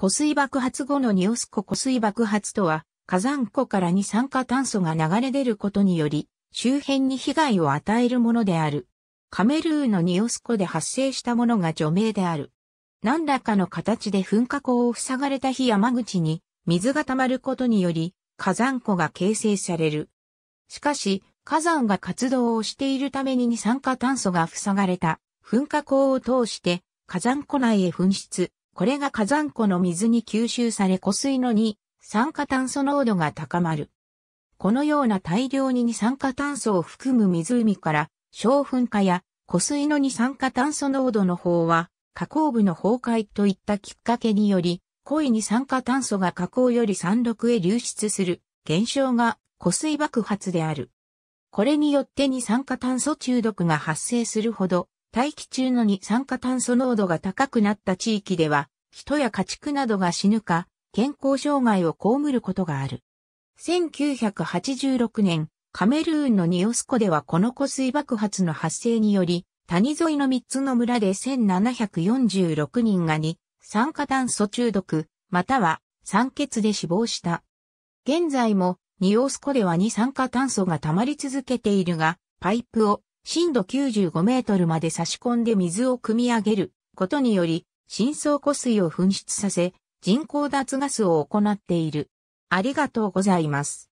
湖水爆発後のニオスコ湖水爆発とは、火山湖から二酸化炭素が流れ出ることにより、周辺に被害を与えるものである。カメルーのニオスコで発生したものが除名である。何らかの形で噴火口を塞がれた日山口に水が溜まることにより火山湖が形成される。しかし火山が活動をしているために二酸化炭素が塞がれた噴火口を通して火山湖内へ噴出、これが火山湖の水に吸収され湖水の2、酸化炭素濃度が高まる。このような大量に二酸化炭素を含む湖から、小噴火や湖水の二酸化炭素濃度の方は、河口部の崩壊といったきっかけにより、濃い二酸化炭素が河口より山麓へ流出する現象が湖水爆発である。これによって二酸化炭素中毒が発生するほど大気中の二酸化炭素濃度が高くなった地域では、人や家畜などが死ぬか、健康障害を被ることがある。1986年、カメルーンのニオスコではこの湖水爆発の発生により、谷沿いの3つの村で1746人がに酸化炭素中毒、または酸欠で死亡した。現在もニオスコでは二酸化炭素が溜まり続けているが、パイプを深度95メートルまで差し込んで水を汲み上げることにより、深層湖水を噴出させ、人工脱ガスを行っている。ありがとうございます。